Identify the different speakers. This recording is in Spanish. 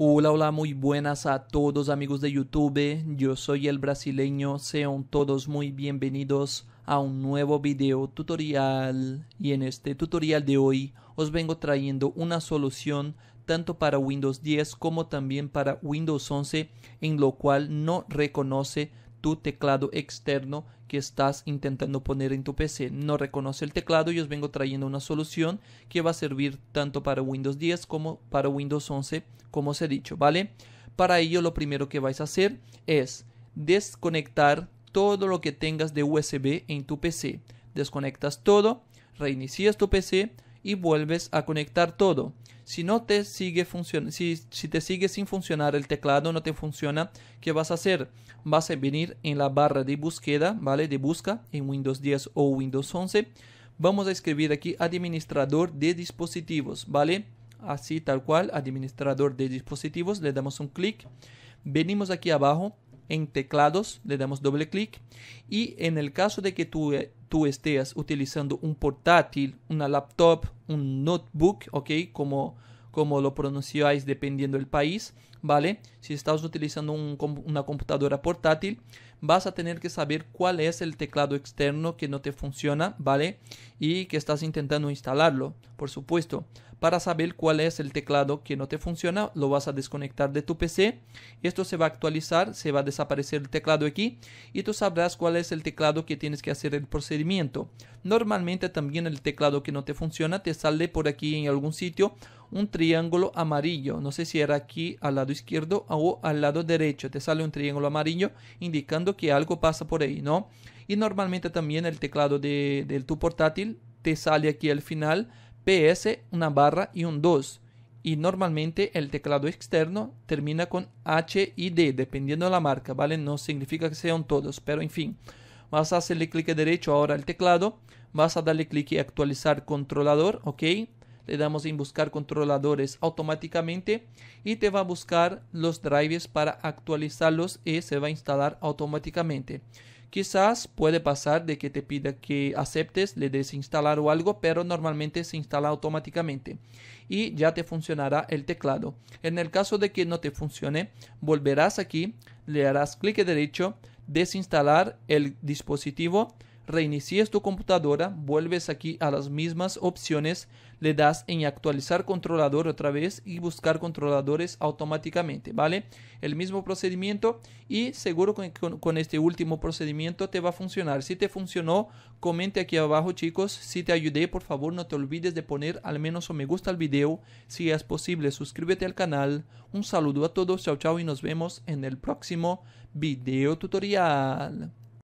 Speaker 1: Hola, hola, muy buenas a todos amigos de YouTube. Yo soy el brasileño. Sean todos muy bienvenidos a un nuevo video tutorial. Y en este tutorial de hoy os vengo trayendo una solución tanto para Windows 10 como también para Windows 11 en lo cual no reconoce tu teclado externo que estás intentando poner en tu PC. No reconoce el teclado y os vengo trayendo una solución que va a servir tanto para Windows 10 como para Windows 11, como os he dicho, ¿vale? Para ello lo primero que vais a hacer es desconectar todo lo que tengas de USB en tu PC. Desconectas todo, reinicias tu PC, y vuelves a conectar todo. Si no te sigue si, si te sigue sin funcionar el teclado, no te funciona, ¿qué vas a hacer? Vas a venir en la barra de búsqueda, ¿vale? De busca en Windows 10 o Windows 11. Vamos a escribir aquí administrador de dispositivos, ¿vale? Así tal cual, administrador de dispositivos, le damos un clic. Venimos aquí abajo en teclados, le damos doble clic y en el caso de que tu tú estés utilizando un portátil, una laptop, un notebook, ¿ok? Como como lo pronunciáis dependiendo del país, ¿vale? Si estás utilizando una computadora portátil, vas a tener que saber cuál es el teclado externo que no te funciona, ¿vale? Y que estás intentando instalarlo, por supuesto. Para saber cuál es el teclado que no te funciona, lo vas a desconectar de tu PC. Esto se va a actualizar, se va a desaparecer el teclado aquí y tú sabrás cuál es el teclado que tienes que hacer el procedimiento. Normalmente también el teclado que no te funciona te sale por aquí en algún sitio un triángulo amarillo. No sé si era aquí al lado izquierdo o al lado derecho. Te sale un triángulo amarillo indicando que algo pasa por ahí, ¿no? Y normalmente también el teclado de, tu portátil te sale aquí al final PS, una barra y un 2. Y normalmente el teclado externo termina con H y D, dependiendo de la marca, ¿vale? No significa que sean todos, pero en fin. Vas a hacerle clic derecho ahora al teclado, vas a darle clic y actualizar controlador, ¿ok? le damos en buscar controladores automáticamente y te va a buscar los drivers para actualizarlos y se va a instalar automáticamente. Quizás puede pasar de que te pida que aceptes, le desinstalar o algo, pero normalmente se instala automáticamente y ya te funcionará el teclado. En el caso de que no te funcione, volverás aquí, le harás clic derecho, desinstalar el dispositivo, reinicias tu computadora, vuelves aquí a las mismas opciones, le das en actualizar controlador otra vez y buscar controladores automáticamente, ¿vale? El mismo procedimiento y seguro con, con, este último procedimiento te va a funcionar. Si te funcionó, comente aquí abajo chicos, si te ayudé por favor no te olvides de poner al menos un me gusta al video, si es posible suscríbete al canal, un saludo a todos, chao chao y nos vemos en el próximo video tutorial.